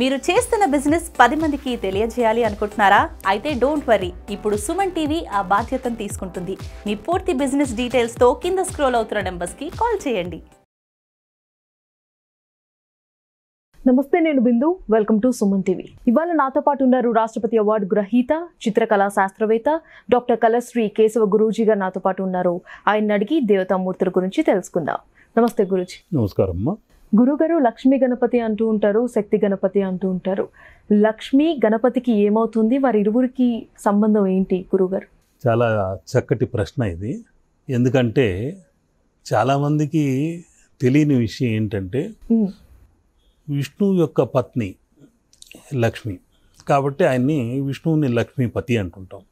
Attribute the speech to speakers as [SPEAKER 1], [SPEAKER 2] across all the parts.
[SPEAKER 1] మీరు చేస్తున్న బిజినెస్ పది మందికి తెలియజేయాలి అనుకుంటున్నారా అయితే డోంట్ వరీ ఇప్పుడు సుమన్ టీవీ ఆ బాధ్యతను తీసుకుంటుంది మీ పూర్తి బిజినెస్ డీటెయిల్స్తో కింద స్క్రోల్ అవుతున్న నెంబర్స్కి కాల్ చేయండి నమస్తే నేను Bindu welcome to Suman TV ఇవాళ నాతో పాటు ఉన్నారు రాష్ట్రపతి అవార్డు గ్రహీత చిత్రకళా శాస్త్రవేత్త డాక్టర్ కలశ్రీ కేశవ గురూజీ గారు నాతో పాటు ఉన్నారు ఆయన అడిగి దేవతామూర్తుల గురించి తెలుసుకుందాం నమస్తే గురూజీ నమస్కారం గురుగారు లక్ష్మీ గణపతి అంటూ ఉంటారు శక్తి గణపతి అంటూ ఉంటారు లక్ష్మీ గణపతికి ఏమవుతుంది వారి ఇరువురికి సంబంధం ఏంటి గురుగారు చాలా చక్కటి ప్రశ్న ఇది ఎందుకంటే చాలామందికి తెలియని విషయం ఏంటంటే విష్ణు యొక్క పత్ని లక్ష్మి కాబట్టి ఆయన్ని విష్ణువుని లక్ష్మీపతి అంటుంటాం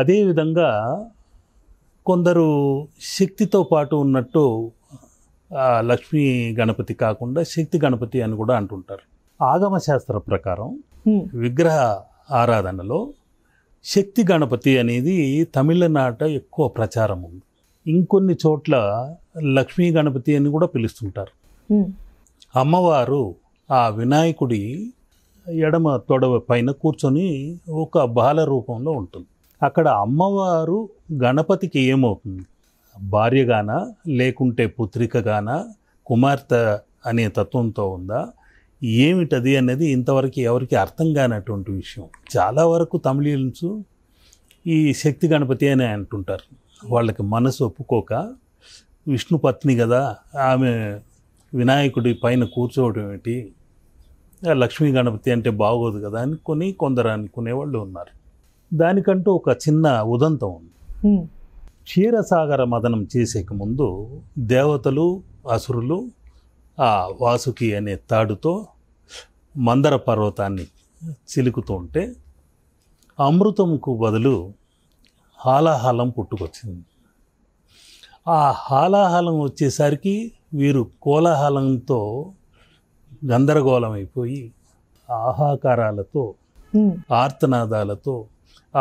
[SPEAKER 1] అదేవిధంగా కొందరు శక్తితో పాటు ఉన్నట్టు లక్ష్మీ గణపతి కాకుండా శక్తి గణపతి అని కూడా అంటుంటారు ఆగమ శాస్త్ర ప్రకారం విగ్రహ ఆరాధనలో శక్తి గణపతి అనేది తమిళనాట ఎక్కువ ప్రచారం ఉంది ఇంకొన్ని చోట్ల లక్ష్మీ గణపతి అని కూడా పిలుస్తుంటారు అమ్మవారు ఆ వినాయకుడి ఎడమ తొడవ పైన కూర్చొని ఒక బాల రూపంలో ఉంటుంది అక్కడ అమ్మవారు గణపతికి ఏమవుతుంది భార్యగానా లేకుంటే పుత్రికగానా కుమార్తె అనే తత్వంతో ఉందా ఏమిటది అనేది ఇంతవరకు ఎవరికి అర్థం కానటువంటి విషయం చాలా వరకు తమిళీన్స్ ఈ శక్తి గణపతి అని అంటుంటారు వాళ్ళకి మనసు ఒప్పుకోక విష్ణు పత్ని కదా ఆమె వినాయకుడి పైన కూర్చోవడం ఏంటి లక్ష్మీ గణపతి అంటే బాగోదు కదా అని కొందరు అనుకునేవాళ్ళు ఉన్నారు దానికంటూ ఒక చిన్న ఉదంతం ఉంది క్షీరసాగర మదనం చేసేక ముందు దేవతలు అసురులు ఆ వాసుకి అనే తాడుతో మందర పర్వతాన్ని చిలుకుతూ ఉంటే అమృతంకు బదులు హాలాహలం పుట్టుకొచ్చింది ఆ హాలాహలం వచ్చేసరికి వీరు కోలాహలంతో గందరగోళం అయిపోయి ఆహాకారాలతో ఆర్తనాదాలతో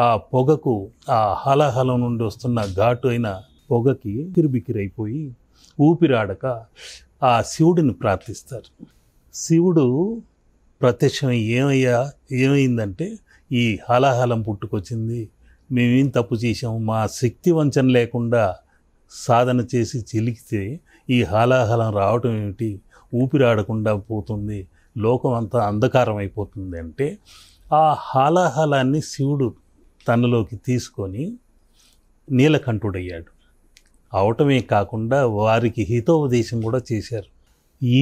[SPEAKER 1] ఆ పొగకు ఆ హలహల నుండి వస్తున్న ఘాటు అయిన పొగకి బికిరైపోయి ఊపిరాడక ఆ శివుడిని ప్రార్థిస్తారు శివుడు ప్రత్యక్షం ఏమయ్యా ఏమైందంటే ఈ హలహలం పుట్టుకొచ్చింది మేమేం తప్పు చేసాము మా శక్తి వంచన లేకుండా సాధన చేసి చిలికితే ఈ హలాహలం రావటం ఏమిటి ఊపిరాడకుండా పోతుంది లోకం అంతా అంధకారం అయిపోతుంది అంటే ఆ హలాహలాన్ని శివుడు తనలోకి తీసుకొని నీలకంఠుడయ్యాడు అవటమే కాకుండా వారికి హితోపదేశం కూడా చేశారు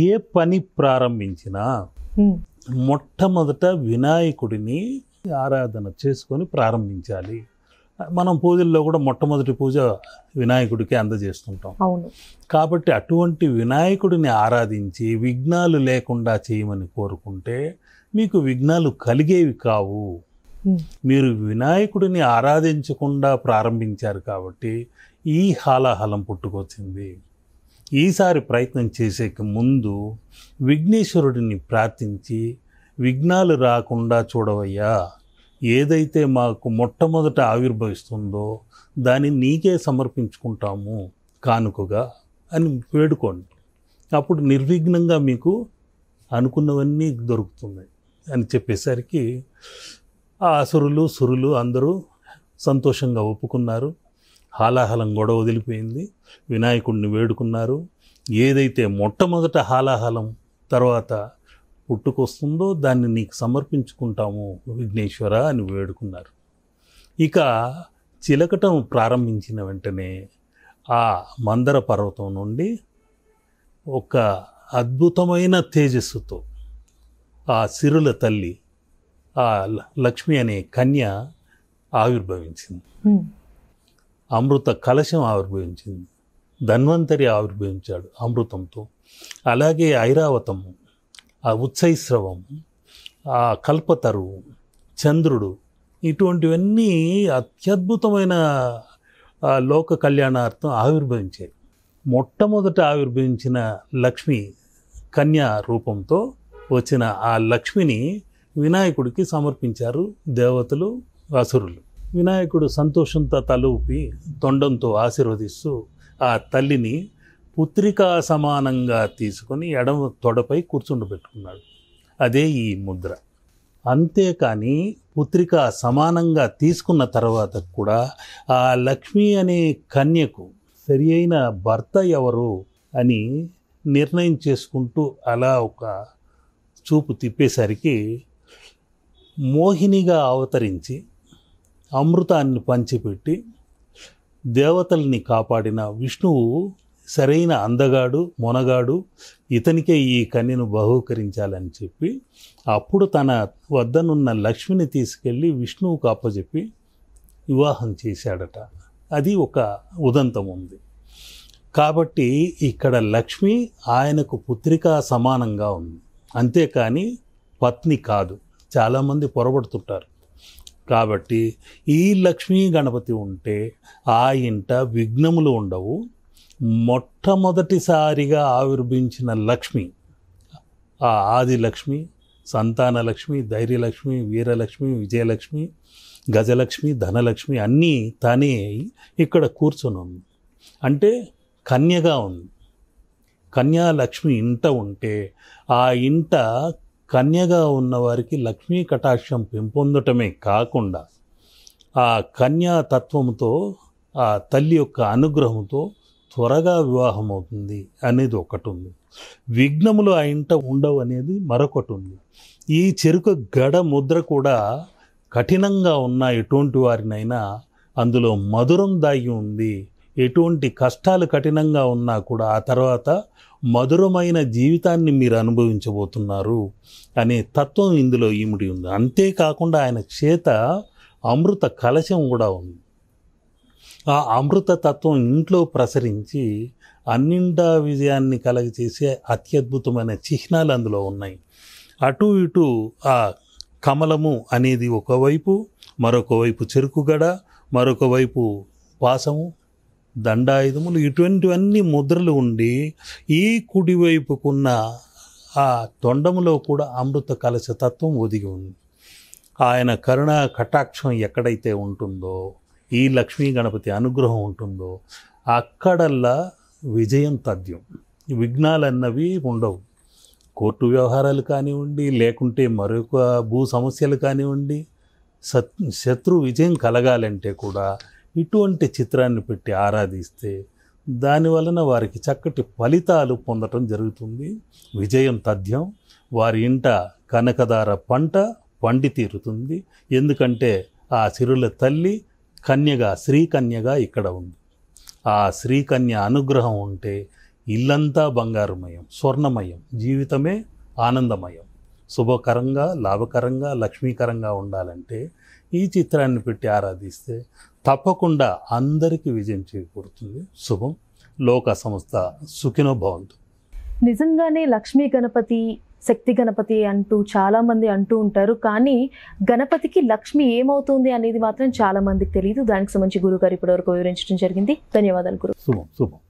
[SPEAKER 1] ఏ పని ప్రారంభించినా మొట్టమొదట వినాయకుడిని ఆరాధన చేసుకొని ప్రారంభించాలి మనం పూజల్లో కూడా మొట్టమొదటి పూజ వినాయకుడికి అందజేస్తుంటాం అవును కాబట్టి అటువంటి వినాయకుడిని ఆరాధించి విఘ్నాలు లేకుండా చేయమని కోరుకుంటే మీకు విఘ్నాలు కలిగేవి కావు మీరు వినాయకుడిని ఆరాధించకుండా ప్రారంభించారు కాబట్టి ఈ హాలాహలం పుట్టుకొచ్చింది ఈసారి ప్రయత్నం చేసేకి ముందు విఘ్నేశ్వరుడిని ప్రార్థించి విఘ్నాలు రాకుండా చూడవయ్యా ఏదైతే మాకు మొట్టమొదట ఆవిర్భవిస్తుందో దాన్ని నీకే సమర్పించుకుంటాము కానుకగా అని వేడుకోండి అప్పుడు నిర్విఘ్నంగా మీకు అనుకున్నవన్నీ దొరుకుతుంది అని చెప్పేసరికి ఆ అసురులు సురులు అందరూ సంతోషంగా ఒప్పుకున్నారు హాలాహలం గొడవ వదిలిపోయింది వినాయకుడిని వేడుకున్నారు ఏదైతే మొట్టమొదట హాలాహలం తర్వాత పుట్టుకొస్తుందో దాన్ని నీకు సమర్పించుకుంటాము విఘ్నేశ్వర అని వేడుకున్నారు ఇక చిలకటం ప్రారంభించిన వెంటనే ఆ మందర పర్వతం నుండి ఒక అద్భుతమైన తేజస్సుతో ఆ సిరుల తల్లి ఆ లక్ష్మి అనే కన్య ఆవిర్భవించింది అమృత కలశం ఆవిర్భవించింది ధన్వంతరి ఆవిర్భవించాడు అమృతంతో అలాగే ఐరావతం ఆ ఉత్సైశ్రవం ఆ కల్పతరు చంద్రుడు ఇటువంటివన్నీ అత్యద్భుతమైన లోక కళ్యాణార్థం ఆవిర్భవించాయి మొట్టమొదట ఆవిర్భవించిన లక్ష్మి కన్యా రూపంతో వచ్చిన ఆ లక్ష్మిని వినాయకుడికి సమర్పించారు దేవతలు అసురులు వినాయకుడు సంతోషంతో తలూపి తొండంతో ఆశీర్వదిస్తూ ఆ తల్లిని పుత్రికా సమానంగా తీసుకొని ఎడమ తొడపై కూర్చుండబెట్టుకున్నాడు అదే ఈ ముద్ర అంతేకాని పుత్రిక సమానంగా తీసుకున్న తర్వాత కూడా ఆ లక్ష్మి అనే కన్యకు సరి అయిన భర్త ఎవరు అని నిర్ణయం చేసుకుంటూ అలా ఒక చూపు తిప్పేసరికి మోహినిగా అవతరించి అమృతాన్ని పంచిపెట్టి దేవతల్ని కాపాడిన విష్ణువు సరైన అందగాడు మొనగాడు ఇతనికే ఈ కన్యను బహూకరించాలని చెప్పి అప్పుడు తన వద్దనున్న లక్ష్మిని తీసుకెళ్ళి విష్ణువు కాపజెప్పి వివాహం చేశాడట అది ఒక ఉదంతం ఉంది కాబట్టి ఇక్కడ లక్ష్మి ఆయనకు పుత్రికా సమానంగా ఉంది అంతేకాని పత్ని కాదు చాలామంది పొరబడుతుంటారు కాబట్టి ఈ లక్ష్మీ గణపతి ఉంటే ఆ ఇంట విఘ్నములు ఉండవు మొట్టమొదటిసారిగా ఆవిర్భించిన లక్ష్మి ఆ ఆది లక్ష్మి సంతాన లక్ష్మి ధైర్యలక్ష్మి వీరలక్ష్మి విజయలక్ష్మి గజలక్ష్మి ధనలక్ష్మి అన్నీ తానే ఇక్కడ కూర్చొని ఉంది అంటే కన్యగా ఉంది కన్యాలక్ష్మి ఇంట ఉంటే ఆ ఇంట కన్యగా ఉన్నవారికి లక్ష్మీ కటాక్షం పెంపొందటమే కాకుండా ఆ కన్యా తత్వంతో ఆ తల్లి యొక్క అనుగ్రహంతో త్వరగా వివాహం అవుతుంది అనేది ఒకటి ఉంది విఘ్నములు ఆ ఇంట ఉండవు అనేది మరొకటి ఉంది ఈ చెరుకు గడ ముద్ర కూడా కఠినంగా ఉన్న ఎటువంటి వారినైనా అందులో మధురం దాగి ఉంది ఎటువంటి కష్టాలు కఠినంగా ఉన్నా కూడా ఆ తర్వాత మధురమైన జీవితాన్ని మీరు అనుభవించబోతున్నారు అనే తత్వం ఇందులో ఈముడి ఉంది అంతేకాకుండా ఆయన చేత అమృత కలశం కూడా ఉంది ఆ అమృత తత్వం ఇంట్లో ప్రసరించి అన్నిండా విజయాన్ని కలగచేసే అత్యద్భుతమైన చిహ్నాలు అందులో ఉన్నాయి అటు ఇటు ఆ కమలము అనేది ఒకవైపు మరొక వైపు చెరుకుగడ మరొక వైపు పాసము దండాయుధములు ఇటువంటివన్నీ ముద్రలు ఉండి ఈ కుడివైపుకున్న ఆ తొండములో కూడా అమృత కలశ తత్వం ఒదిగి ఉంది ఆయన కరుణ కటాక్షం ఎక్కడైతే ఉంటుందో ఈ లక్ష్మీ గణపతి అనుగ్రహం ఉంటుందో అక్కడల్లా విజయం తథ్యం విఘ్నాలన్నవి ఉండవు కోర్టు వ్యవహారాలు కానివ్వండి లేకుంటే మరొక భూ సమస్యలు కానివ్వండి శత్రు విజయం కలగాలంటే కూడా ఇటువంటి చిత్రాన్ని పెట్టి ఆరాధిస్తే దానివలన వారికి చక్కటి ఫలితాలు పొందటం జరుగుతుంది విజయం తథ్యం వారి ఇంట కనకదార పంట పండి తీరుతుంది ఎందుకంటే ఆ సిరుల తల్లి కన్యగా శ్రీకన్యగా ఇక్కడ ఉంది ఆ శ్రీకన్య అనుగ్రహం ఉంటే ఇల్లంతా బంగారుమయం స్వర్ణమయం జీవితమే ఆనందమయం శుభకరంగా లాభకరంగా లక్ష్మీకరంగా ఉండాలంటే ఈ చిత్రాన్ని పెట్టి ఆరాధిస్తే తప్పకుండా అందరికీ విజయం చేకూరుతుంది శుభం లోక సంస్థ సుఖినో భవంతు నిజంగానే లక్ష్మీ గణపతి శక్తి గణపతి అంటూ చాలామంది అంటూ ఉంటారు కానీ గణపతికి లక్ష్మి ఏమవుతుంది అనేది మాత్రం చాలామందికి తెలియదు దానికి సంబంధించి గురుగారు ఇప్పటివరకు వివరించడం జరిగింది ధన్యవాదాలు గురు శుభం శుభం